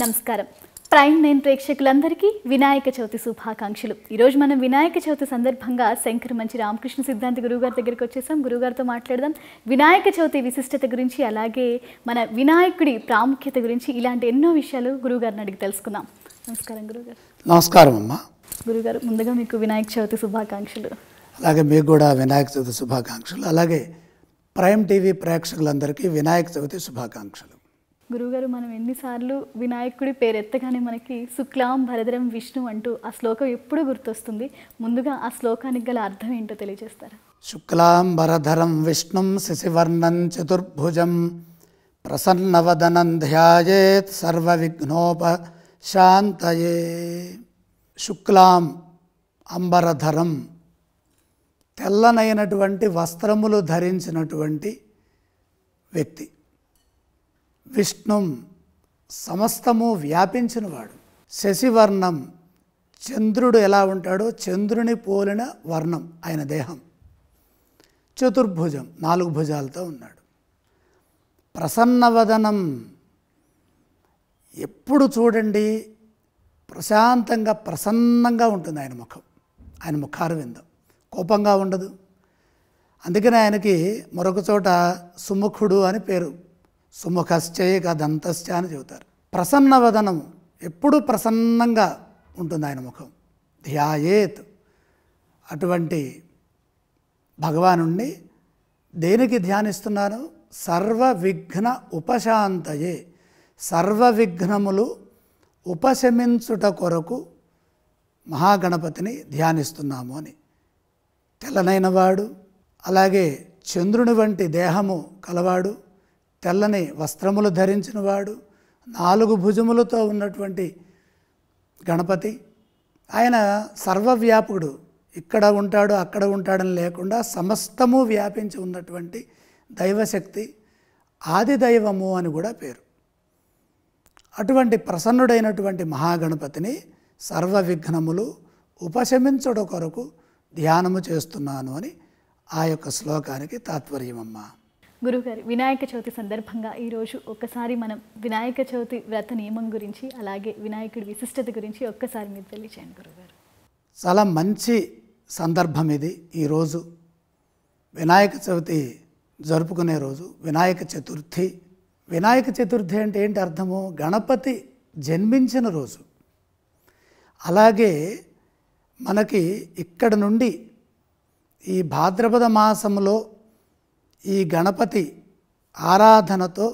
నమస్కారం prime nine ప్రేక్షకులందరికీ వినాయక చవితి శుభాకాంక్షలు ఈరోజు మనం వినాయక చవితి సందర్భంగా శంకర్ మంచి రామకృష్ణ సిద్ధాంతి గురువుగారి దగ్గరికి వచ్చేసాం గురువుగారితో మాట్లాడదాం వినాయక చవితి విశిష్టత గురించి అలాగే మన వినాయకుడి ప్రాముఖ్యత గురించి ఇలాంటి ఎన్నో విషయాలు గురువుగారిని అడిగి తెలుసుకుందాం నమస్కారం గురువుగారు నమస్కారం అమ్మా గురుగారు ముందుగా మీకు వినాయక చవితి శుభాకాంక్షలు అలాగే మీకు కూడా వినాయక చవితి శుభాకాంక్షలు అలాగే ప్రైమ్ టీవీ ప్రేక్షకులందరికీ వినాయక చవితి శుభాకాంక్షలు గురువుగారు మనం ఎన్నిసార్లు వినాయకుడి పేరెత్తగానే మనకి శుక్లాం భరద్రం విష్ణు అంటూ ఆ శ్లోకం ఎప్పుడు గుర్తొస్తుంది ముందుగా ఆ శ్లోకానికి గల అర్థం ఏంటో తెలియజేస్తారా శుక్లాం భరధరం విష్ణుం శశివర్ణం చతుర్భుజం ప్రసన్నవదనం ధ్యాయేత్ సర్వ విఘ్నోప శాంతయే శుక్లాం అంబరధరం తెల్లనైనటువంటి వస్త్రములు ధరించినటువంటి వ్యక్తి విష్ణుం సమస్తము వ్యాపించినవాడు శశివర్ణం చంద్రుడు ఎలా ఉంటాడో చంద్రుని పోలిన వర్ణం ఆయన దేహం చతుర్భుజం నాలుగు భుజాలతో ఉన్నాడు ప్రసన్నవదనం ఎప్పుడు చూడండి ప్రశాంతంగా ప్రసన్నంగా ఉంటుంది ఆయన ముఖం ఆయన ముఖారవిందం కోపంగా ఉండదు అందుకనే ఆయనకి మరొక చోట సుముఖుడు అని పేరు సుముఖశ్చయ గదంతశ్చ అని చెబుతారు ప్రసన్న ఎప్పుడూ ప్రసన్నంగా ఉంటుంది ఆయన ముఖం ధ్యాయేత్ అటువంటి భగవాను దేనికి ధ్యానిస్తున్నాను సర్వ విఘ్న ఉపశాంతయే సర్వ విఘ్నములు ఉపశమించుట కొరకు మహాగణపతిని ధ్యానిస్తున్నాము అని తెల్లనైనవాడు అలాగే చంద్రుని వంటి దేహము కలవాడు తెల్లని వస్త్రములు ధరించినవాడు నాలుగు భుజములతో ఉన్నటువంటి గణపతి ఆయన సర్వవ్యాపకుడు ఇక్కడ ఉంటాడు అక్కడ ఉంటాడని లేకుండా సమస్తము వ్యాపించి ఉన్నటువంటి దైవశక్తి ఆది దైవము అని కూడా పేరు అటువంటి ప్రసన్నుడైనటువంటి మహాగణపతిని సర్వ విఘ్నములు ఉపశమించడం కొరకు ధ్యానము చేస్తున్నాను అని ఆ యొక్క శ్లోకానికి తాత్పర్యమమ్మా గురువుగారు వినాయక చవితి సందర్భంగా ఈరోజు ఒక్కసారి మనం వినాయక చవితి వ్రత నియమం గురించి అలాగే వినాయకుడి విశిష్టత గురించి ఒక్కసారి మీరు తెలియచేయండి గురుగారు చాలా మంచి సందర్భం ఇది ఈరోజు వినాయక చవితి జరుపుకునే రోజు వినాయక చతుర్థి వినాయక చతుర్థి అంటే ఏంటి అర్థము గణపతి జన్మించిన రోజు అలాగే మనకి ఇక్కడ నుండి ఈ భాద్రపద మాసంలో ఈ గణపతి ఆరాధనతో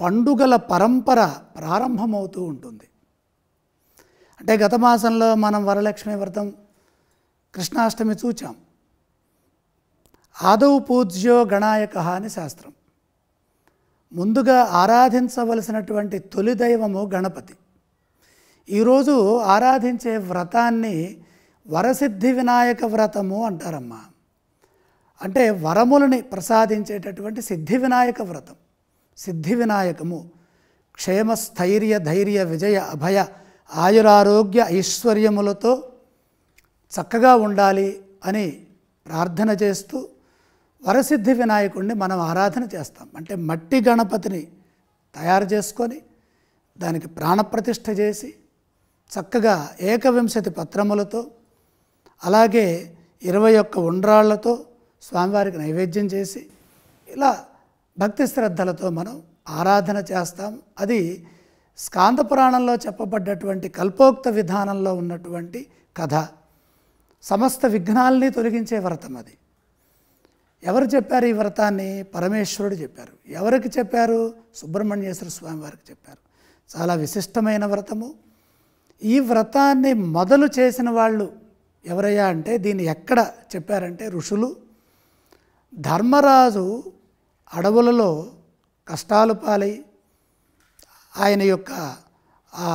పండుగల పరంపర ప్రారంభమవుతూ ఉంటుంది అంటే గత మాసంలో మనం వరలక్ష్మి వ్రతం కృష్ణాష్టమి చూచాం ఆదౌ పూజ్యో గణాయక అని శాస్త్రం ముందుగా ఆరాధించవలసినటువంటి తొలి దైవము గణపతి ఈరోజు ఆరాధించే వ్రతాన్ని వరసిద్ధి వినాయక వ్రతము అంటారమ్మా అంటే వరములని ప్రసాదించేటటువంటి సిద్ధి వినాయక వ్రతం సిద్ధి వినాయకము క్షేమ స్థైర్య ధైర్య విజయ అభయ ఆయురారోగ్య ఐశ్వర్యములతో చక్కగా ఉండాలి అని ప్రార్థన చేస్తూ వరసిద్ధి వినాయకుడిని మనం ఆరాధన చేస్తాం అంటే మట్టి గణపతిని తయారు చేసుకొని దానికి ప్రాణప్రతిష్ఠ చేసి చక్కగా ఏకవింశతి పత్రములతో అలాగే ఇరవై ఒక్క ఉండ్రాళ్లతో స్వామివారికి నైవేద్యం చేసి ఇలా భక్తి శ్రద్ధలతో మనం ఆరాధన చేస్తాం అది స్కాంద పురాణంలో చెప్పబడ్డటువంటి కల్పోక్త విధానంలో ఉన్నటువంటి కథ సమస్త విఘ్నాల్ని తొలగించే వ్రతం అది ఎవరు చెప్పారు ఈ వ్రతాన్ని పరమేశ్వరుడు చెప్పారు ఎవరికి చెప్పారు సుబ్రహ్మణ్యేశ్వర స్వామి వారికి చెప్పారు చాలా విశిష్టమైన వ్రతము ఈ వ్రతాన్ని మొదలు చేసిన వాళ్ళు ఎవరయ్యా అంటే దీన్ని ఎక్కడ చెప్పారంటే ఋషులు ధర్మరాజు అడవులలో కష్టాలు పాలై ఆయన యొక్క ఆ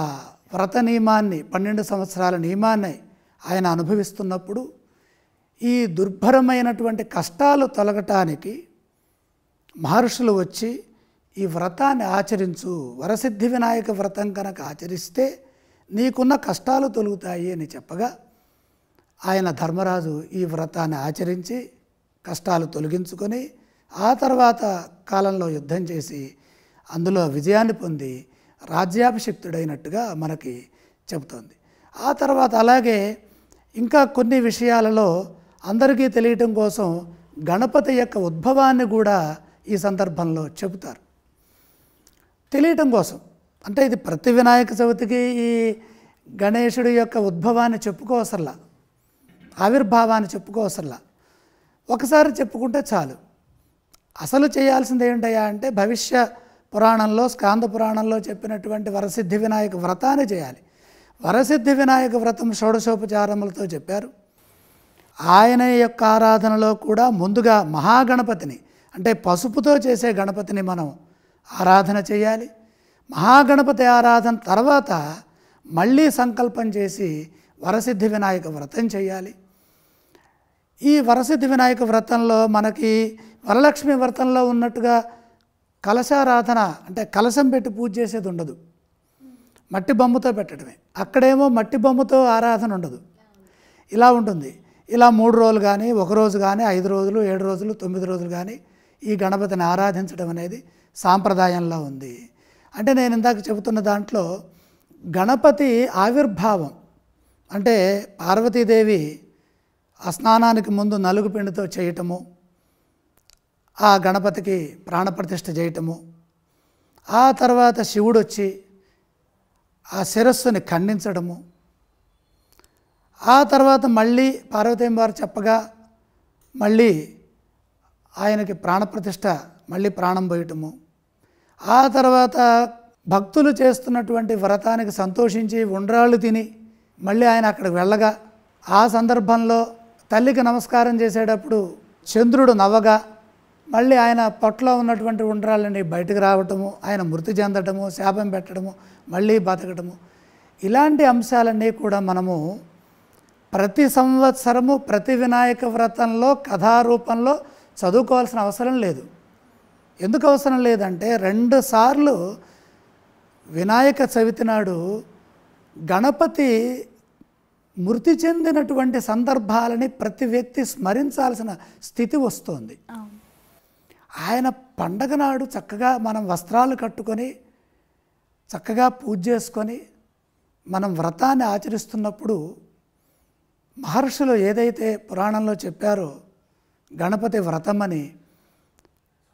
వ్రత నియమాన్ని పన్నెండు సంవత్సరాల నియమాన్ని ఆయన అనుభవిస్తున్నప్పుడు ఈ దుర్భరమైనటువంటి కష్టాలు తొలగటానికి మహర్షులు వచ్చి ఈ వ్రతాన్ని ఆచరించు వరసిద్ధి వినాయక వ్రతం కనుక ఆచరిస్తే నీకున్న కష్టాలు తొలుగుతాయి అని చెప్పగా ఆయన ధర్మరాజు ఈ వ్రతాన్ని ఆచరించి కష్టాలు తొలగించుకొని ఆ తర్వాత కాలంలో యుద్ధం చేసి అందులో విజయాన్ని పొంది రాజ్యాభిషిక్తుడైనట్టుగా మనకి చెబుతోంది ఆ తర్వాత అలాగే ఇంకా కొన్ని విషయాలలో అందరికీ తెలియటం కోసం గణపతి యొక్క ఉద్భవాన్ని కూడా ఈ సందర్భంలో చెబుతారు తెలియటం కోసం అంటే ఇది ప్రతి వినాయక చవితికి ఈ గణేశుడి యొక్క ఉద్భవాన్ని చెప్పుకోవసరలా ఆవిర్భావాన్ని చెప్పుకోవసరలా ఒకసారి చెప్పుకుంటే చాలు అసలు చేయాల్సింది ఏంటయ్యా అంటే భవిష్య పురాణంలో స్కాంద పురాణంలో చెప్పినటువంటి వరసిద్ధి వినాయక వ్రతాన్ని చేయాలి వరసిద్ధి వినాయక వ్రతం షోడశోపచారములతో చెప్పారు ఆయన యొక్క ఆరాధనలో కూడా ముందుగా మహాగణపతిని అంటే పసుపుతో చేసే గణపతిని మనం ఆరాధన చేయాలి మహాగణపతి ఆరాధన తర్వాత మళ్ళీ సంకల్పం చేసి వరసిద్ధి వినాయక వ్రతం చేయాలి ఈ వరసిద్ధి వినాయక వ్రతంలో మనకి వరలక్ష్మి వ్రతంలో ఉన్నట్టుగా కలశారాధన అంటే కలశం పెట్టి పూజ చేసేది ఉండదు మట్టి బొమ్మతో పెట్టడమే అక్కడేమో మట్టి బొమ్మతో ఆరాధన ఉండదు ఇలా ఉంటుంది ఇలా మూడు రోజులు కానీ ఒక రోజు కానీ ఐదు రోజులు ఏడు రోజులు తొమ్మిది రోజులు కానీ ఈ గణపతిని ఆరాధించడం అనేది సాంప్రదాయంలో ఉంది అంటే నేను ఇందాక చెబుతున్న దాంట్లో గణపతి ఆవిర్భావం అంటే పార్వతీదేవి ఆ స్నానానికి ముందు నలుగు పిండితో చేయటము ఆ గణపతికి ప్రాణప్రతిష్ఠ చేయటము ఆ తర్వాత శివుడు వచ్చి ఆ శిరస్సుని ఖండించడము ఆ తర్వాత మళ్ళీ పార్వతీం వారు చెప్పగా మళ్ళీ ఆయనకి ప్రాణప్రతిష్ఠ మళ్ళీ ప్రాణం పోయటము ఆ తర్వాత భక్తులు చేస్తున్నటువంటి వ్రతానికి సంతోషించి ఉండ్రాళ్ళు తిని మళ్ళీ ఆయన అక్కడికి వెళ్ళగా ఆ సందర్భంలో తల్లికి నమస్కారం చేసేటప్పుడు చంద్రుడు నవ్వగా మళ్ళీ ఆయన పొట్టలో ఉన్నటువంటి ఉండరాలని బయటకు రావటము ఆయన మృతి చెందటము శాపం పెట్టడము మళ్ళీ బతకటము ఇలాంటి అంశాలన్నీ కూడా మనము ప్రతి సంవత్సరము ప్రతి వినాయక వ్రతంలో కథారూపంలో చదువుకోవాల్సిన అవసరం లేదు ఎందుకు అవసరం లేదంటే రెండు సార్లు వినాయక చవితి నాడు గణపతి మృతి చెందినటువంటి సందర్భాలని ప్రతి వ్యక్తి స్మరించాల్సిన స్థితి వస్తోంది ఆయన పండగ నాడు చక్కగా మనం వస్త్రాలు కట్టుకొని చక్కగా పూజ చేసుకొని మనం వ్రతాన్ని ఆచరిస్తున్నప్పుడు మహర్షులు ఏదైతే పురాణంలో చెప్పారో గణపతి వ్రతం అని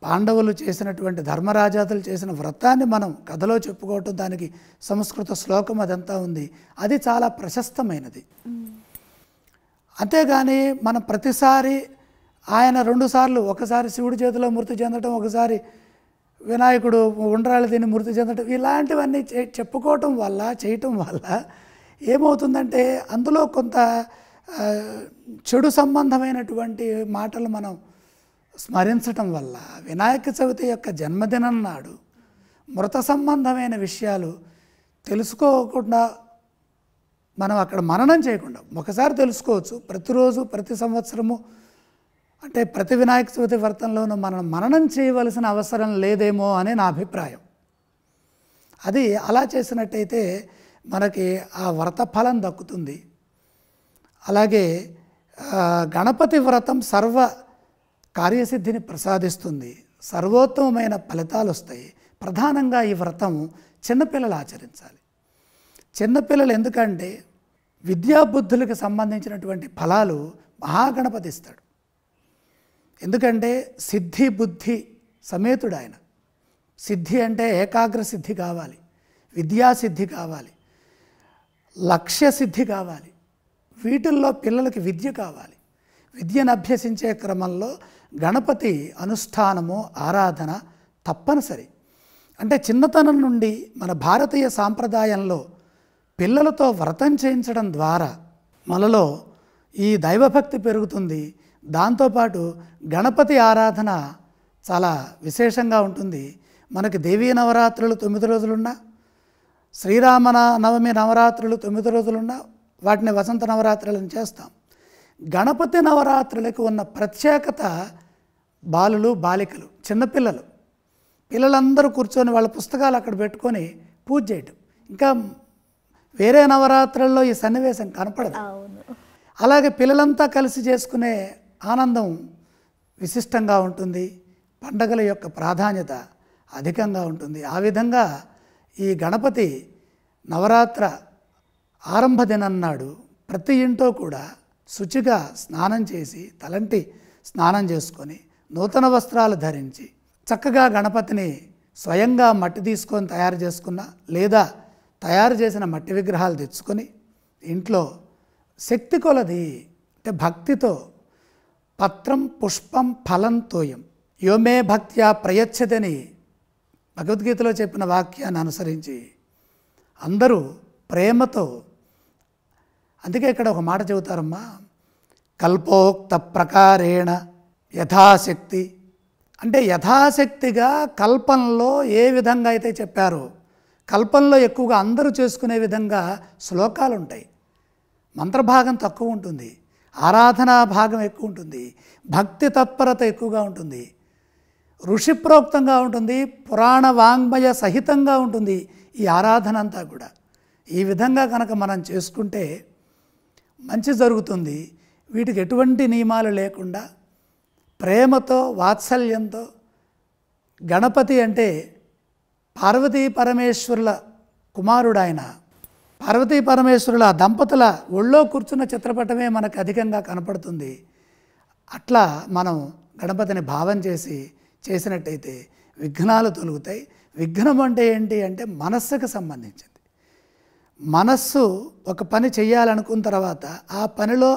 పాండవులు చేసినటువంటి ధర్మరాజాతులు చేసిన వ్రతాన్ని మనం కథలో చెప్పుకోవటం దానికి సంస్కృత శ్లోకం అదంతా ఉంది అది చాలా ప్రశస్తమైనది అంతేగాని మనం ప్రతిసారి ఆయన రెండుసార్లు ఒకసారి శివుడి చేతిలో మృతి చెందటం ఒకసారి వినాయకుడు ఉండరాళ్ళు తిని మృతి చెందటం ఇలాంటివన్నీ చెప్పుకోవటం వల్ల చేయటం వల్ల ఏమవుతుందంటే అందులో కొంత చెడు సంబంధమైనటువంటి మాటలు మనం స్మరించటం వల్ల వినాయక చవితి యొక్క జన్మదినం నాడు మృత సంబంధమైన విషయాలు తెలుసుకోకుండా మనం అక్కడ మననం చేయకుండా ఒకసారి తెలుసుకోవచ్చు ప్రతిరోజు ప్రతి సంవత్సరము అంటే ప్రతి వినాయక చవితి వ్రతంలోనూ మనం మననం చేయవలసిన అవసరం లేదేమో అని నా అభిప్రాయం అది అలా చేసినట్టయితే మనకి ఆ వ్రత ఫలం దక్కుతుంది అలాగే గణపతి వ్రతం సర్వ కార్యసిద్ధిని ప్రసాదిస్తుంది సర్వోత్తమమైన ఫలితాలు వస్తాయి ప్రధానంగా ఈ వ్రతం చిన్నపిల్లలు ఆచరించాలి చిన్నపిల్లలు ఎందుకంటే విద్యాబుద్ధులకు సంబంధించినటువంటి ఫలాలు మహాగణపతి ఇస్తాడు ఎందుకంటే సిద్ధి బుద్ధి సమేతుడు ఆయన సిద్ధి అంటే ఏకాగ్ర సిద్ధి కావాలి విద్యాసిద్ధి కావాలి లక్ష్య సిద్ధి కావాలి వీటిల్లో పిల్లలకి విద్య కావాలి విద్యను అభ్యసించే క్రమంలో గణపతి అనుష్ఠానము ఆరాధన తప్పనిసరి అంటే చిన్నతనం నుండి మన భారతీయ సాంప్రదాయంలో పిల్లలతో వ్రతం చేయించడం ద్వారా మనలో ఈ దైవభక్తి పెరుగుతుంది దాంతోపాటు గణపతి ఆరాధన చాలా విశేషంగా ఉంటుంది మనకి దేవీ నవరాత్రులు తొమ్మిది రోజులున్నా శ్రీరామ నవమి నవరాత్రులు తొమ్మిది రోజులున్నా వాటిని వసంత నవరాత్రులను చేస్తాం గణపతి నవరాత్రులకు ఉన్న ప్రత్యేకత బాలులు బాలికలు చిన్నపిల్లలు పిల్లలందరూ కూర్చొని వాళ్ళ పుస్తకాలు అక్కడ పెట్టుకొని పూజ చేయటం ఇంకా వేరే నవరాత్రుల్లో ఈ సన్నివేశం కనపడదు అలాగే పిల్లలంతా కలిసి చేసుకునే ఆనందం విశిష్టంగా ఉంటుంది పండగల యొక్క ప్రాధాన్యత అధికంగా ఉంటుంది ఆ విధంగా ఈ గణపతి నవరాత్ర ఆరంభ దినం నాడు ప్రతి ఇంటో కూడా శుచిగా స్నానం చేసి తలంటి స్నానం చేసుకొని నూతన వస్త్రాలు ధరించి చక్కగా గణపతిని స్వయంగా మట్టి తీసుకొని తయారు చేసుకున్న లేదా తయారు చేసిన మట్టి విగ్రహాలు తెచ్చుకొని ఇంట్లో శక్తి కొలది అంటే భక్తితో పత్రం పుష్పం ఫలం తోయం యోమే భక్త్యా ప్రయచ్చదని భగవద్గీతలో చెప్పిన వాక్యాన్ని అనుసరించి అందరూ ప్రేమతో అందుకే ఇక్కడ ఒక మాట చెబుతారమ్మా కల్పోక్త ప్రకారేణ యథాశక్తి అంటే యథాశక్తిగా కల్పనలో ఏ విధంగా అయితే చెప్పారో కల్పనలో ఎక్కువగా అందరూ చేసుకునే విధంగా శ్లోకాలు ఉంటాయి మంత్రభాగం తక్కువ ఉంటుంది ఆరాధనా భాగం ఎక్కువ ఉంటుంది భక్తి తత్పరత ఎక్కువగా ఉంటుంది ఋషిప్రోక్తంగా ఉంటుంది పురాణ వాంగ్మయ సహితంగా ఉంటుంది ఈ ఆరాధన అంతా కూడా ఈ విధంగా కనుక మనం చేసుకుంటే మంచి జరుగుతుంది వీటికి ఎటువంటి నియమాలు లేకుండా ప్రేమతో వాత్సల్యంతో గణపతి అంటే పార్వతీ పరమేశ్వరుల కుమారుడు ఆయన పార్వతీ పరమేశ్వరుల దంపతుల ఒళ్ళో కూర్చున్న చిత్రపటమే మనకు అధికంగా కనపడుతుంది అట్లా మనం గణపతిని భావం చేసి చేసినట్టయితే విఘ్నాలు తొలుగుతాయి విఘ్నం అంటే ఏంటి అంటే మనస్సుకు సంబంధించి మనస్సు ఒక పని చేయాలనుకున్న తర్వాత ఆ పనిలో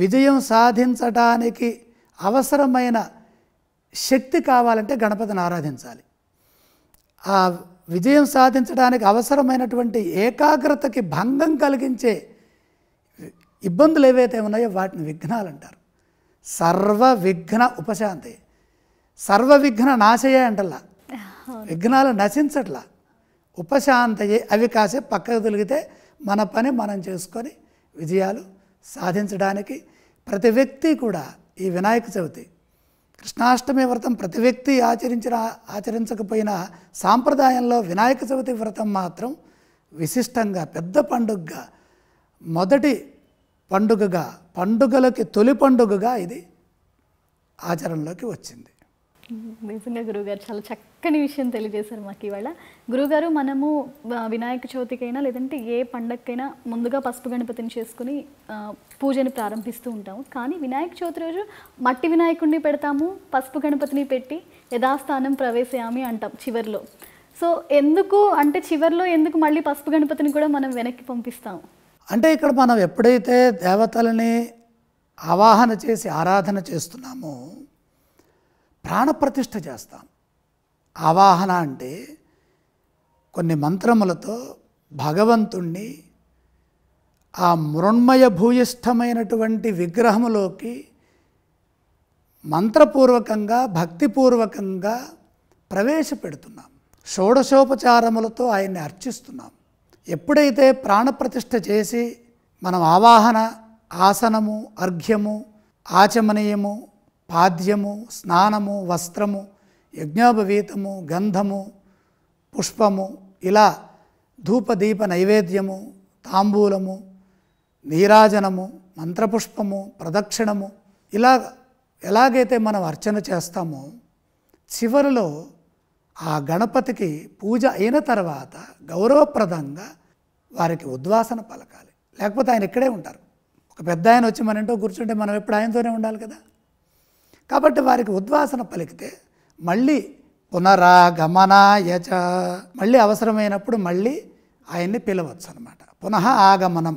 విజయం సాధించటానికి అవసరమైన శక్తి కావాలంటే గణపతిని ఆరాధించాలి ఆ విజయం సాధించడానికి అవసరమైనటువంటి ఏకాగ్రతకి భంగం కలిగించే ఇబ్బందులు ఏవైతే ఉన్నాయో వాటిని విఘ్నాలు అంటారు సర్వ విఘ్న ఉపశాంతి సర్వ విఘ్న నాశయ అంటలా విఘ్నాలు నశించట్లా ఉపశాంతయే అవి కాసేపు పక్కకు తొలిగితే మన పని మనం చేసుకొని విజయాలు సాధించడానికి ప్రతి వ్యక్తి కూడా ఈ వినాయక చవితి కృష్ణాష్టమి వ్రతం ప్రతి వ్యక్తి ఆచరించిన ఆచరించకపోయినా సాంప్రదాయంలో వినాయక చవితి వ్రతం మాత్రం విశిష్టంగా పెద్ద పండుగగా మొదటి పండుగగా పండుగలకి తొలి పండుగగా ఇది ఆచరణలోకి వచ్చింది నిజంగా గురువుగారు చాలా చక్కని విషయం తెలియజేశారు మాకు ఇవాళ గురువుగారు మనము వినాయక చవితికైనా లేదంటే ఏ పండగకైనా ముందుగా పసుపు గణపతిని చేసుకుని పూజని ప్రారంభిస్తూ ఉంటాము కానీ వినాయక చవితి రోజు మట్టి వినాయకుడిని పెడతాము పసుపు గణపతిని పెట్టి యథాస్థానం ప్రవేశయామి అంటాం చివరిలో సో ఎందుకు అంటే చివరిలో ఎందుకు మళ్ళీ పసుపు గణపతిని కూడా మనం వెనక్కి పంపిస్తాము అంటే ఇక్కడ మనం ఎప్పుడైతే దేవతలని ఆవాహన చేసి ఆరాధన చేస్తున్నామో ప్రాణప్రతిష్ఠ చేస్తాం ఆవాహన అంటే కొన్ని మంత్రములతో భగవంతుణ్ణి ఆ మృణ్మయ భూయిష్టమైనటువంటి విగ్రహములోకి మంత్రపూర్వకంగా భక్తిపూర్వకంగా ప్రవేశపెడుతున్నాం షోడశోపచారములతో ఆయన్ని అర్చిస్తున్నాం ఎప్పుడైతే ప్రాణప్రతిష్ఠ చేసి మనం ఆవాహన ఆసనము అర్ఘ్యము ఆచమనీయము పాద్యము స్నానము వస్త్రము యజ్ఞోపవీతము గంధము పుష్పము ఇలా ధూపదీప నైవేద్యము తాంబూలము నీరాజనము మంత్రపుష్పము ప్రదక్షిణము ఇలా ఎలాగైతే మనం అర్చన చేస్తామో చివరిలో ఆ గణపతికి పూజ అయిన తర్వాత గౌరవప్రదంగా వారికి ఉద్వాసన పలకాలి లేకపోతే ఆయన ఇక్కడే ఉంటారు ఒక పెద్ద ఆయన వచ్చి మన ఇంటో కూర్చుంటే మనం ఎప్పుడు ఆయనతోనే ఉండాలి కదా కాబట్టి వారికి ఉద్వాసన పలికితే మళ్ళీ పునరాగమన యచ మళ్ళీ అవసరమైనప్పుడు మళ్ళీ ఆయన్ని పిలవచ్చు అనమాట పునః ఆగమనం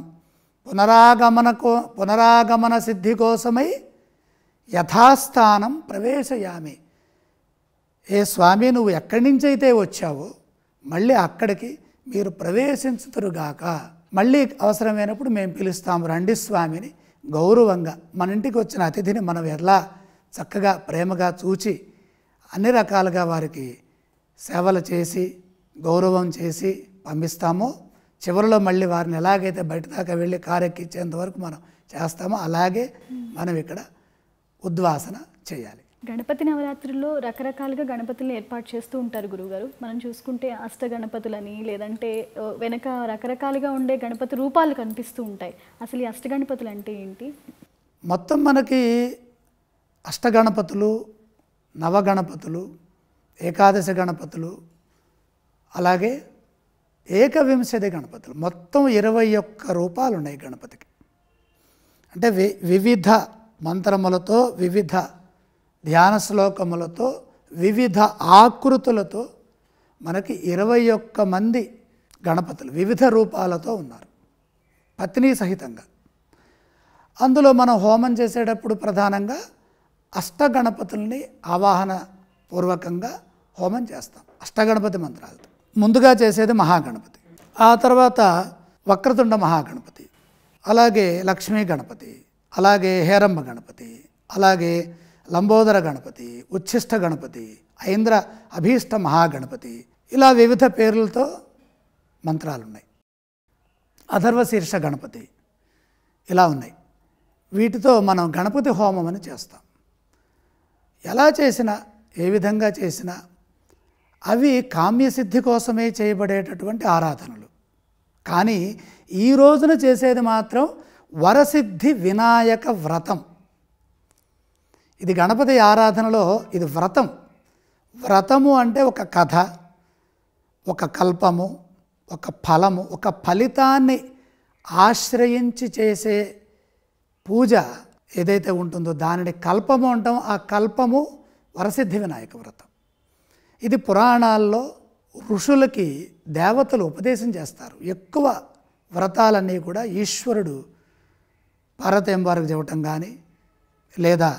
పునరాగమన కో పునరాగమన సిద్ధి కోసమై యథాస్థానం ప్రవేశయామి ఏ స్వామి నువ్వు ఎక్కడి నుంచైతే వచ్చావో మళ్ళీ అక్కడికి మీరు ప్రవేశించుతురుగాక మళ్ళీ అవసరమైనప్పుడు మేము పిలుస్తాము రండి స్వామిని గౌరవంగా మన ఇంటికి వచ్చిన అతిథిని మనం ఎలా చక్కగా ప్రేమగా చూచి అన్ని రకాలుగా వారికి సేవలు చేసి గౌరవం చేసి పంపిస్తామో చివరిలో మళ్ళీ వారిని ఎలాగైతే బయట దాకా వెళ్ళి కారెక్కించేంత వరకు మనం చేస్తామో అలాగే మనం ఇక్కడ ఉద్వాసన చేయాలి గణపతి నవరాత్రిలో రకరకాలుగా గణపతులను ఏర్పాటు చేస్తూ ఉంటారు గురువుగారు మనం చూసుకుంటే అష్ట గణపతులని లేదంటే వెనక రకరకాలుగా ఉండే గణపతి రూపాలు కనిపిస్తూ ఉంటాయి అసలు ఈ అష్ట గణపతులు అంటే ఏంటి మొత్తం మనకి అష్టగణపతులు నవగణపతులు ఏకాదశ గణపతులు అలాగే ఏకవింశతి గణపతులు మొత్తం ఇరవై ఒక్క రూపాలు ఉన్నాయి గణపతికి అంటే వి వివిధ మంత్రములతో వివిధ ధ్యాన శ్లోకములతో వివిధ ఆకృతులతో మనకి ఇరవై ఒక్క మంది గణపతులు వివిధ రూపాలతో ఉన్నారు పత్ని సహితంగా అందులో మనం హోమం చేసేటప్పుడు ప్రధానంగా అష్టగణపతుల్ని ఆవాహన పూర్వకంగా హోమం చేస్తాం అష్టగణపతి మంత్రాలతో ముందుగా చేసేది మహాగణపతి ఆ తర్వాత వక్రతుండ మహాగణపతి అలాగే లక్ష్మీ గణపతి అలాగే హేరంబ గణపతి అలాగే లంబోదర గణపతి ఉచ్ఛిష్ట గణపతి ఐంద్ర అభీష్ట మహాగణపతి ఇలా వివిధ పేర్లతో మంత్రాలు ఉన్నాయి అధర్వశీర్ష గణపతి ఇలా ఉన్నాయి వీటితో మనం గణపతి హోమం అని చేస్తాం ఎలా చేసినా ఏ విధంగా చేసినా అవి కామ్యసిద్ధి కోసమే చేయబడేటటువంటి ఆరాధనలు కానీ ఈ రోజున చేసేది మాత్రం వరసిద్ధి వినాయక వ్రతం ఇది గణపతి ఆరాధనలో ఇది వ్రతం వ్రతము అంటే ఒక కథ ఒక కల్పము ఒక ఫలము ఒక ఫలితాన్ని ఆశ్రయించి చేసే పూజ ఏదైతే ఉంటుందో దానిని కల్పము అంటాం ఆ కల్పము వరసిద్ధి వినాయక వ్రతం ఇది పురాణాల్లో ఋషులకి దేవతలు ఉపదేశం చేస్తారు ఎక్కువ వ్రతాలన్నీ కూడా ఈశ్వరుడు పార్వతీయం వారికి చెప్పటం కానీ లేదా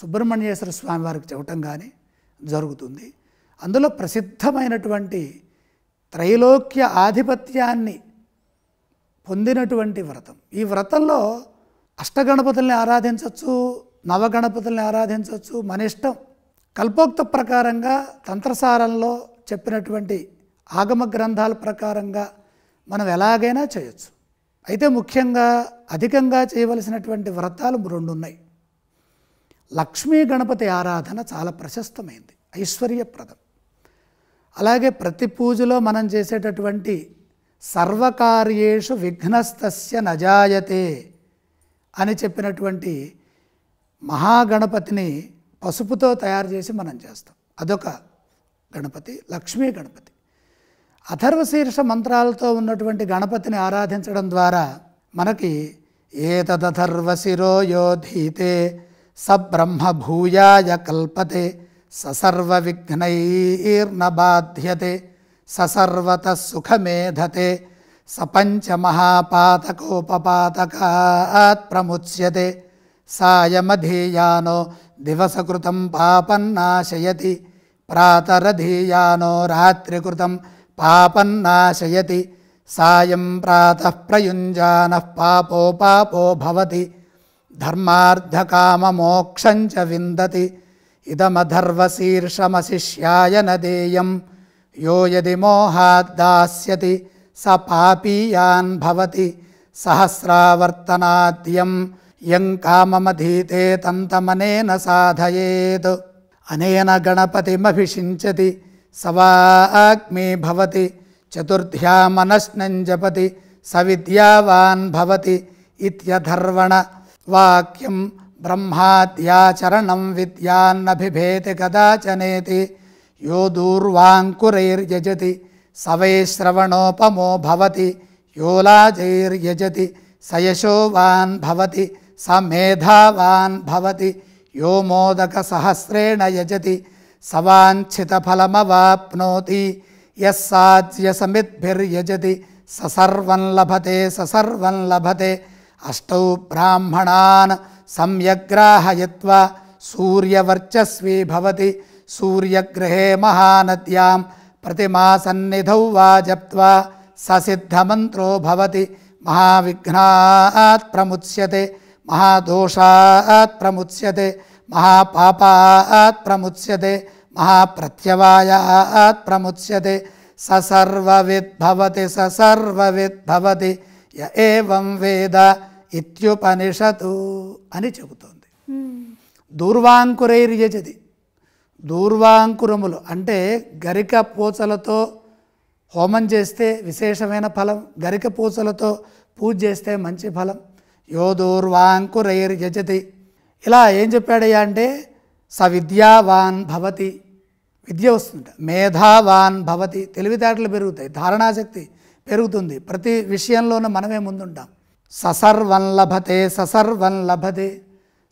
సుబ్రహ్మణ్యేశ్వర స్వామి వారికి చెప్పటం కానీ జరుగుతుంది అందులో ప్రసిద్ధమైనటువంటి త్రైలోక్య ఆధిపత్యాన్ని పొందినటువంటి వ్రతం ఈ వ్రతంలో అష్టగణపతుల్ని ఆరాధించవచ్చు నవగణపతుల్ని ఆరాధించవచ్చు మన ఇష్టం కల్పోక్త ప్రకారంగా తంత్రసారంలో చెప్పినటువంటి ఆగమ గ్రంథాల ప్రకారంగా మనం ఎలాగైనా చేయొచ్చు అయితే ముఖ్యంగా అధికంగా చేయవలసినటువంటి వ్రతాలు రెండు ఉన్నాయి లక్ష్మీ గణపతి ఆరాధన చాలా ప్రశస్తమైంది ఐశ్వర్యప్రదం అలాగే ప్రతి పూజలో మనం చేసేటటువంటి సర్వకార్యేషు విఘ్నస్తస్య నజాయతే అని చెప్పినటువంటి మహాగణపతిని పసుపుతో తయారు చేసి మనం చేస్తాం అదొక గణపతి లక్ష్మీ గణపతి అథర్వశీర్ష మంత్రాలతో ఉన్నటువంటి గణపతిని ఆరాధించడం ద్వారా మనకి ఏతదథర్వశిరో యోధీతే సబ్రహ్మభూయాయ కల్పతే ససర్వ విఘ్నైర్న బాధ్యతే ససర్వత సుఖమేధతే सपञ्चमहापातकोपपातकात् पञ्चमहापातकोपपातकात् प्रमुच्यते सायमधियानो दिवसकृतं पापन्नाशयति प्रातरधीयानो रात्रिकृतं पापन्नाशयति सायं प्रातः प्रयुञ्जानः पापो पापो भवति धर्मार्धकाममोक्षं च विन्दति इदमधर्वशीर्षमशिष्याय न देयं यो यदि मोहाद्दास्यति स पापीयान् भवति सहस्रावर्तनाद्यं यं काममधीते तन्तमनेन साधयेत् अनेन गणपतिमभिषिञ्चति स वा आग्मी भवति चतुर्ध्यामनश्नं जपति स विद्यावान् भवति इत्यथर्वणवाक्यं ब्रह्माद्याचरणं विद्यान्नभिभेति कदाचनेति यो दूर्वाङ्कुरैर्यजति स वै योलाजैर्यजति स यशोवान् स मेधावान् यो मोदकसहस्रेण यजति स वाञ्छितफलमवाप्नोति यः साज्यसमिद्भिर्यजति स सर्वं लभते स अष्टौ ब्राह्मणान् सम्यग्राहयित्वा सूर्यवर्चस्वी भवति सूर्यग्रहे महानद्यां प्रतिमासन्निधौ वा जप्त्वा ससिद्धमन्त्रो भवति महाविघ्नात् प्रमुच्यते महादोषात् प्रमुच्यते महापापात् प्रमुच्यते महाप्रत्यवायात् प्रमुच्यते ससर्वविद्भवति ससर्वविद्भवति य एवं वेद ఇత్యుపనిషత్ అని చెబుతోంది దూర్వాంకురైర్యజది దూర్వాంకురములు అంటే గరిక పూచలతో హోమం చేస్తే విశేషమైన ఫలం గరిక పూచలతో పూజ చేస్తే మంచి ఫలం యో దూర్వాంకురైర్ యజతి ఇలా ఏం చెప్పాడయ్యా అంటే స విద్యావాన్ భవతి విద్య వస్తుంట మేధావాన్ భవతి తెలివితేటలు పెరుగుతాయి ధారణాశక్తి పెరుగుతుంది ప్రతి విషయంలోనూ మనమే ముందుంటాం ససర్వం లభతే ససర్వం లభతే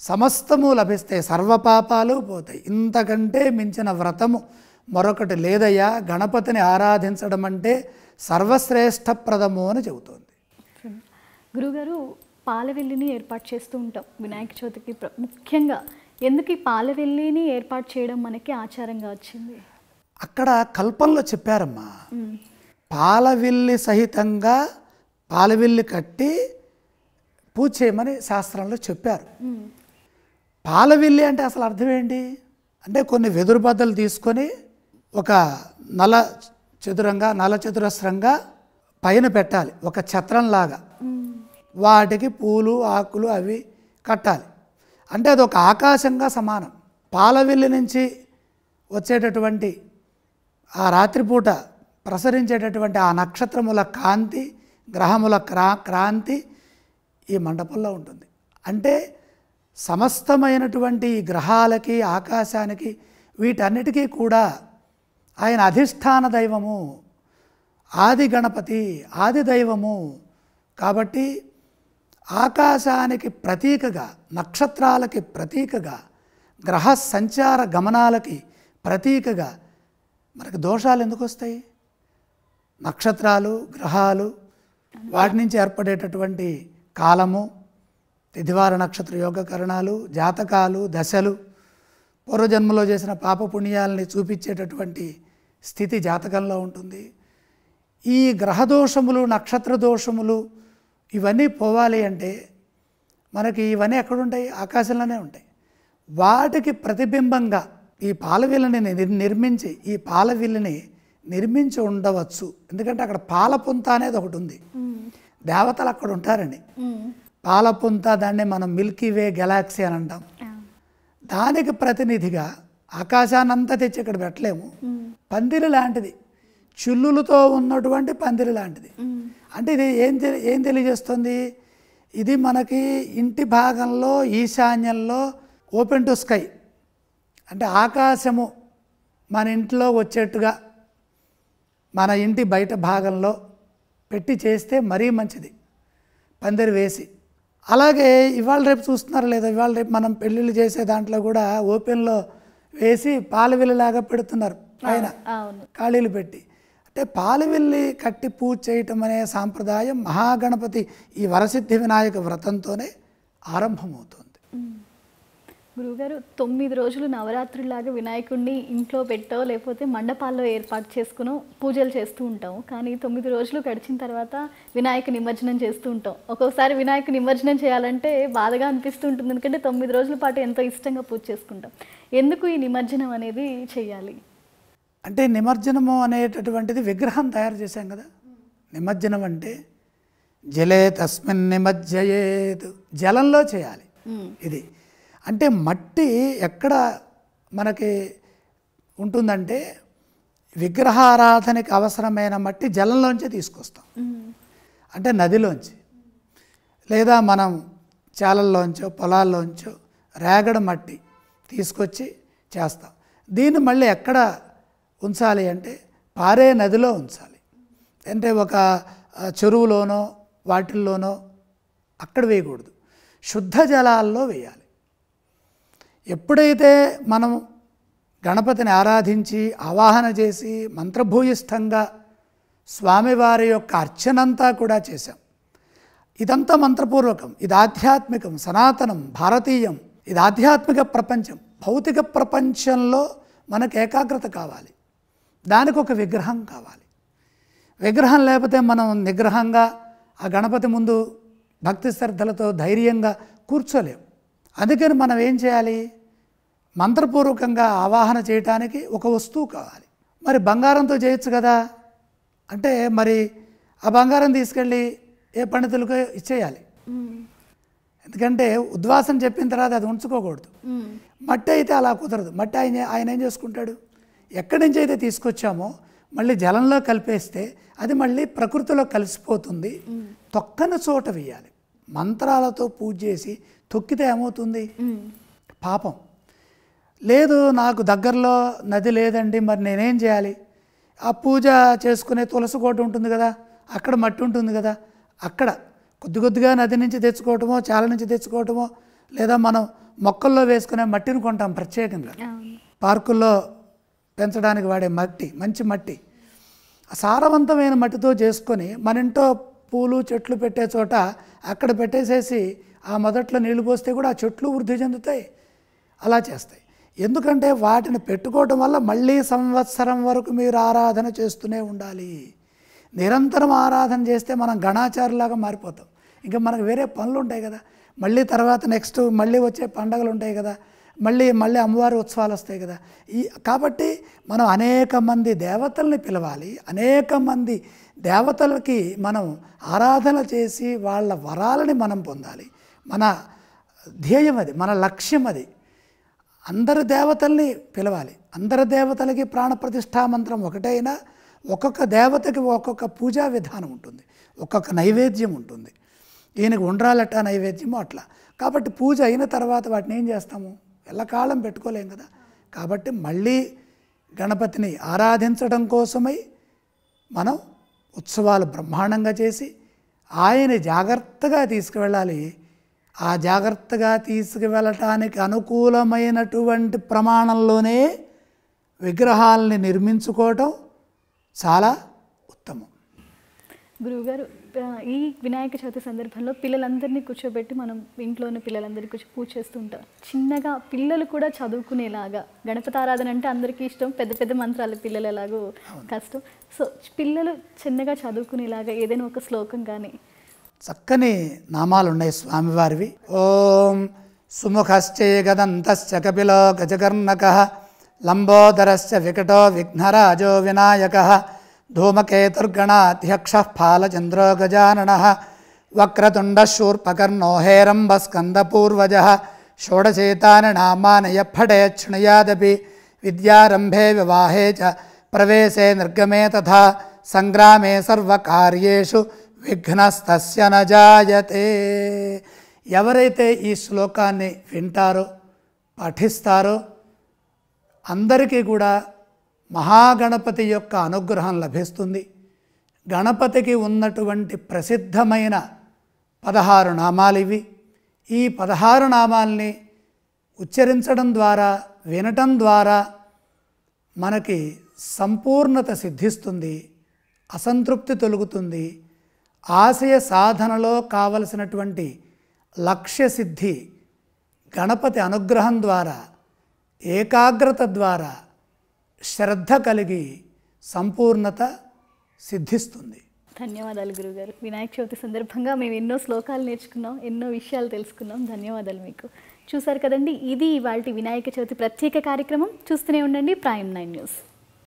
సమస్తము లభిస్తే సర్వపాపాలు పోతాయి ఇంతకంటే మించిన వ్రతము మరొకటి లేదయ్యా గణపతిని ఆరాధించడం అంటే సర్వశ్రేష్టప్రదము అని చెబుతోంది గురుగారు పాలవెల్లిని ఏర్పాటు చేస్తూ ఉంటాం వినాయక చవితికి ముఖ్యంగా ఎందుకు ఈ పాలవెల్లిని ఏర్పాటు చేయడం మనకి ఆచారంగా వచ్చింది అక్కడ కల్పంలో చెప్పారమ్మా పాలవెల్లి సహితంగా పాలవెల్లి కట్టి పూజ చేయమని శాస్త్రంలో చెప్పారు పాలవిల్లి అంటే అసలు అర్థం ఏంటి అంటే కొన్ని వెదురు బద్దలు తీసుకొని ఒక నల చతురంగా నల చతురస్రంగా పైన పెట్టాలి ఒక ఛత్రంలాగా వాటికి పూలు ఆకులు అవి కట్టాలి అంటే అది ఒక ఆకాశంగా సమానం పాలవిల్లి నుంచి వచ్చేటటువంటి ఆ రాత్రిపూట ప్రసరించేటటువంటి ఆ నక్షత్రముల కాంతి గ్రహముల క్రా క్రాంతి ఈ మండపంలో ఉంటుంది అంటే సమస్తమైనటువంటి గ్రహాలకి ఆకాశానికి వీటన్నిటికీ కూడా ఆయన అధిష్టాన దైవము ఆది గణపతి ఆది దైవము కాబట్టి ఆకాశానికి ప్రతీకగా నక్షత్రాలకి ప్రతీకగా గ్రహ సంచార గమనాలకి ప్రతీకగా మనకు దోషాలు ఎందుకు వస్తాయి నక్షత్రాలు గ్రహాలు వాటి నుంచి ఏర్పడేటటువంటి కాలము తిథివార నక్షత్ర యోగకరణాలు జాతకాలు దశలు పూర్వజన్మలో చేసిన పాపపుణ్యాలని చూపించేటటువంటి స్థితి జాతకంలో ఉంటుంది ఈ గ్రహదోషములు నక్షత్ర దోషములు ఇవన్నీ పోవాలి అంటే మనకి ఇవన్నీ ఎక్కడుంటాయి ఆకాశంలోనే ఉంటాయి వాటికి ప్రతిబింబంగా ఈ పాలవిల్లని నిర్మించి ఈ పాలవిల్లని నిర్మించి ఉండవచ్చు ఎందుకంటే అక్కడ పాలపుంత అనేది ఒకటి ఉంది దేవతలు అక్కడ ఉంటారండి పాలపుంత దాన్ని మనం మిల్కీ వే గెలాక్సీ అని అంటాం దానికి ప్రతినిధిగా ఆకాశానంతా తెచ్చి ఇక్కడ పెట్టలేము పందిరి లాంటిది చుల్లులతో ఉన్నటువంటి పందిరి లాంటిది అంటే ఇది ఏం ఏం తెలియజేస్తుంది ఇది మనకి ఇంటి భాగంలో ఈశాన్యంలో ఓపెన్ టు స్కై అంటే ఆకాశము మన ఇంట్లో వచ్చేట్టుగా మన ఇంటి బయట భాగంలో పెట్టి చేస్తే మరీ మంచిది పందిరి వేసి అలాగే ఇవాళ రేపు చూస్తున్నారా లేదా ఇవాళ రేపు మనం పెళ్ళిళ్ళు చేసే దాంట్లో కూడా ఓపెన్లో వేసి లాగా పెడుతున్నారు ఆయన ఖాళీలు పెట్టి అంటే పాలవిల్లి కట్టి పూజ చేయటం అనే సాంప్రదాయం మహాగణపతి ఈ వరసిద్ధి వినాయక వ్రతంతోనే ఆరంభమవుతుంది గురువుగారు తొమ్మిది రోజులు నవరాత్రులాగా వినాయకుడిని ఇంట్లో పెట్టో లేకపోతే మండపాల్లో ఏర్పాటు చేసుకునో పూజలు చేస్తూ ఉంటాం కానీ తొమ్మిది రోజులు గడిచిన తర్వాత వినాయక నిమజ్జనం చేస్తూ ఉంటాం ఒక్కొక్కసారి వినాయక నిమజ్జనం చేయాలంటే బాధగా అనిపిస్తూ ఉంటుంది ఎందుకంటే తొమ్మిది రోజుల పాటు ఎంతో ఇష్టంగా పూజ చేసుకుంటాం ఎందుకు ఈ నిమజ్జనం అనేది చేయాలి అంటే నిమజ్జనము అనేటటువంటిది విగ్రహం తయారు చేశాం కదా నిమజ్జనం అంటే జలే తస్మిన్ నిమజ్జయేత్ జలంలో చేయాలి ఇది అంటే మట్టి ఎక్కడ మనకి ఉంటుందంటే విగ్రహారాధనకి అవసరమైన మట్టి జలంలోంచి తీసుకొస్తాం అంటే నదిలోంచి లేదా మనం చాలల్లోంచో పొలాల్లోంచో రేగడ మట్టి తీసుకొచ్చి చేస్తాం దీన్ని మళ్ళీ ఎక్కడ ఉంచాలి అంటే పారే నదిలో ఉంచాలి అంటే ఒక చెరువులోనో వాటిల్లోనో అక్కడ వేయకూడదు శుద్ధ జలాల్లో వేయాలి ఎప్పుడైతే మనం గణపతిని ఆరాధించి ఆవాహన చేసి మంత్రభూయిష్టంగా స్వామివారి యొక్క అర్చనంతా కూడా చేశాం ఇదంతా మంత్రపూర్వకం ఇది ఆధ్యాత్మికం సనాతనం భారతీయం ఇది ఆధ్యాత్మిక ప్రపంచం భౌతిక ప్రపంచంలో మనకు ఏకాగ్రత కావాలి దానికి ఒక విగ్రహం కావాలి విగ్రహం లేకపోతే మనం నిగ్రహంగా ఆ గణపతి ముందు భక్తి శ్రద్ధలతో ధైర్యంగా కూర్చోలేము అందుకని మనం ఏం చేయాలి మంత్రపూర్వకంగా ఆవాహన చేయటానికి ఒక వస్తువు కావాలి మరి బంగారంతో చేయొచ్చు కదా అంటే మరి ఆ బంగారం తీసుకెళ్ళి ఏ పండితులకు ఇచ్చేయాలి ఎందుకంటే ఉద్వాసం చెప్పిన తర్వాత అది ఉంచుకోకూడదు మట్టి అయితే అలా కుదరదు మట్టి ఆయన ఆయన ఏం చేసుకుంటాడు ఎక్కడి నుంచి అయితే తీసుకొచ్చామో మళ్ళీ జలంలో కలిపేస్తే అది మళ్ళీ ప్రకృతిలో కలిసిపోతుంది తొక్కని చోట వేయాలి మంత్రాలతో పూజ చేసి తొక్కితే ఏమవుతుంది పాపం లేదు నాకు దగ్గరలో నది లేదండి మరి నేనేం చేయాలి ఆ పూజ చేసుకునే తులసి కోట ఉంటుంది కదా అక్కడ మట్టి ఉంటుంది కదా అక్కడ కొద్ది కొద్దిగా నది నుంచి తెచ్చుకోవటమో చాల నుంచి తెచ్చుకోవటమో లేదా మనం మొక్కల్లో వేసుకునే మట్టిని కొంటాం ప్రత్యేకంగా పార్కుల్లో పెంచడానికి వాడే మట్టి మంచి మట్టి సారవంతమైన మట్టితో చేసుకొని మన ఇంట్లో పూలు చెట్లు పెట్టే చోట అక్కడ పెట్టేసేసి ఆ మొదట్లో నీళ్ళు పోస్తే కూడా ఆ చెట్లు వృద్ధి చెందుతాయి అలా చేస్తాయి ఎందుకంటే వాటిని పెట్టుకోవటం వల్ల మళ్ళీ సంవత్సరం వరకు మీరు ఆరాధన చేస్తూనే ఉండాలి నిరంతరం ఆరాధన చేస్తే మనం గణాచారులాగా మారిపోతాం ఇంకా మనకు వేరే పనులు ఉంటాయి కదా మళ్ళీ తర్వాత నెక్స్ట్ మళ్ళీ వచ్చే పండగలు ఉంటాయి కదా మళ్ళీ మళ్ళీ అమ్మవారి ఉత్సవాలు వస్తాయి కదా ఈ కాబట్టి మనం అనేక మంది దేవతల్ని పిలవాలి అనేక మంది దేవతలకి మనం ఆరాధన చేసి వాళ్ళ వరాలని మనం పొందాలి మన ధ్యేయం అది మన లక్ష్యం అది అందరి దేవతల్ని పిలవాలి అందరి దేవతలకి ప్రాణప్రతిష్ఠా మంత్రం ఒకటైనా ఒక్కొక్క దేవతకి ఒక్కొక్క పూజా విధానం ఉంటుంది ఒక్కొక్క నైవేద్యం ఉంటుంది ఈయనకు ఉండ్రాలట నైవేద్యము అట్లా కాబట్టి పూజ అయిన తర్వాత వాటిని ఏం చేస్తాము ఎల్లకాలం పెట్టుకోలేం కదా కాబట్టి మళ్ళీ గణపతిని ఆరాధించడం కోసమై మనం ఉత్సవాలు బ్రహ్మాండంగా చేసి ఆయన జాగ్రత్తగా తీసుకువెళ్ళాలి ఆ జాగ్రత్తగా తీసుకువెళ్ళటానికి అనుకూలమైనటువంటి ప్రమాణంలోనే విగ్రహాలని నిర్మించుకోవటం చాలా ఉత్తమం గురువుగారు ఈ వినాయక చవితి సందర్భంలో పిల్లలందరినీ కూర్చోబెట్టి మనం ఇంట్లోని పిల్లలందరినీ కూర్చో పూజ చేస్తుంటాం చిన్నగా పిల్లలు కూడా చదువుకునేలాగా గణపతారాధన అంటే అందరికీ ఇష్టం పెద్ద పెద్ద మంత్రాలు పిల్లలు ఎలాగో కష్టం సో పిల్లలు చిన్నగా చదువుకునేలాగా ఏదైనా ఒక శ్లోకం కానీ चक्ने नाई स्वामीवारी ओं सुमुखश्चेगदंतश्च कपिल गजकर्णक लंबोदरश्च विकटो विघ्नराजो विनायक धूमकेतुर्गणाध्यक्ष फालचंद्रो गजानन वक्रतुंडशूर्पकर्णो हेरंबस्कंदपूर्वज षोडशेतानाफटे क्षणयादपि विद्यारंभे विवाहे च प्रवेशे निर्गमे तथा संग्रामे सर्वकार्यु విఘ్నస్తస్య నజాయతే ఎవరైతే ఈ శ్లోకాన్ని వింటారో పఠిస్తారో అందరికీ కూడా మహాగణపతి యొక్క అనుగ్రహం లభిస్తుంది గణపతికి ఉన్నటువంటి ప్రసిద్ధమైన పదహారు నామాలు ఇవి ఈ పదహారు నామాల్ని ఉచ్చరించడం ద్వారా వినటం ద్వారా మనకి సంపూర్ణత సిద్ధిస్తుంది అసంతృప్తి తొలుగుతుంది ఆశయ సాధనలో కావలసినటువంటి లక్ష్య సిద్ధి గణపతి అనుగ్రహం ద్వారా ఏకాగ్రత ద్వారా శ్రద్ధ కలిగి సంపూర్ణత సిద్ధిస్తుంది ధన్యవాదాలు గురుగారు వినాయక చవితి సందర్భంగా మేము ఎన్నో శ్లోకాలు నేర్చుకున్నాం ఎన్నో విషయాలు తెలుసుకున్నాం ధన్యవాదాలు మీకు చూశారు కదండి ఇది ఇవాళ వినాయక చవితి ప్రత్యేక కార్యక్రమం చూస్తూనే ఉండండి ప్రైమ్ నైన్ న్యూస్